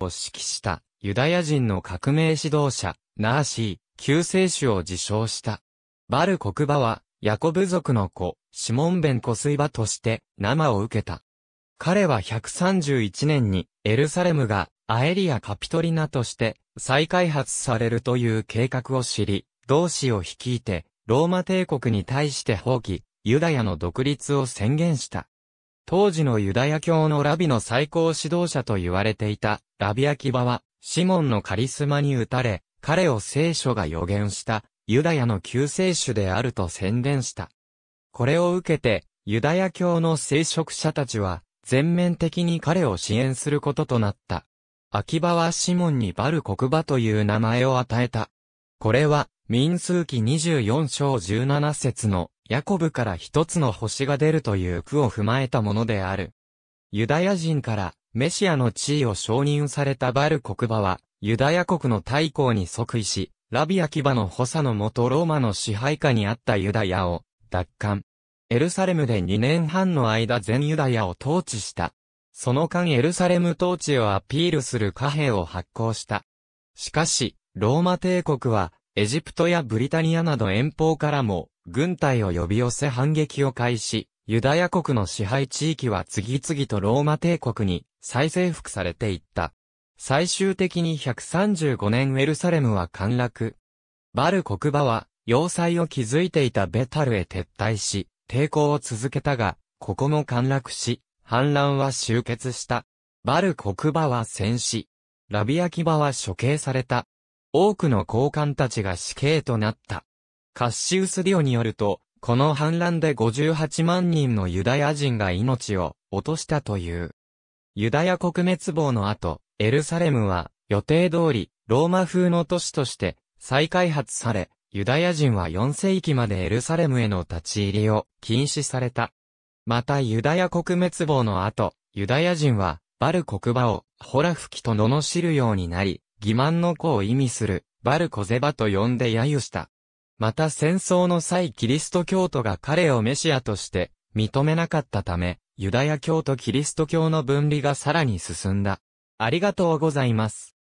を指揮したユダヤ人の革命指導者、ナーシー、救世主を自称した。バル国馬は、ヤコブ族の子、シモンベンス水バとして生を受けた。彼は131年にエルサレムがアエリア・カピトリナとして再開発されるという計画を知り、同志を率いてローマ帝国に対して放棄、ユダヤの独立を宣言した。当時のユダヤ教のラビの最高指導者と言われていたラビアキバは、シモンのカリスマに打たれ、彼を聖書が予言した、ユダヤの救世主であると宣伝した。これを受けて、ユダヤ教の聖職者たちは、全面的に彼を支援することとなった。アキバはシモンにバル国場という名前を与えた。これは、民数記24章17節の、ヤコブから一つの星が出るという句を踏まえたものである。ユダヤ人から、メシアの地位を承認されたバル国馬は、ユダヤ国の大公に即位し、ラビアキバの補佐の元ローマの支配下にあったユダヤを奪還。エルサレムで2年半の間全ユダヤを統治した。その間エルサレム統治をアピールする貨幣を発行した。しかし、ローマ帝国は、エジプトやブリタニアなど遠方からも、軍隊を呼び寄せ反撃を開始、ユダヤ国の支配地域は次々とローマ帝国に再征服されていった。最終的に135年ウェルサレムは陥落。バル国馬は、要塞を築いていたベタルへ撤退し、抵抗を続けたが、ここも陥落し、反乱は終結した。バル国馬は戦死。ラビアキバは処刑された。多くの高官たちが死刑となった。カッシウス・ディオによると、この反乱で58万人のユダヤ人が命を落としたという。ユダヤ国滅亡の後、エルサレムは予定通りローマ風の都市として再開発され、ユダヤ人は4世紀までエルサレムへの立ち入りを禁止された。またユダヤ国滅亡の後、ユダヤ人はバル国場をホラフキと罵るようになり、欺瞞の子を意味するバルコゼバと呼んで揶揄した。また戦争の際キリスト教徒が彼をメシアとして認めなかったため、ユダヤ教とキリスト教の分離がさらに進んだ。ありがとうございます。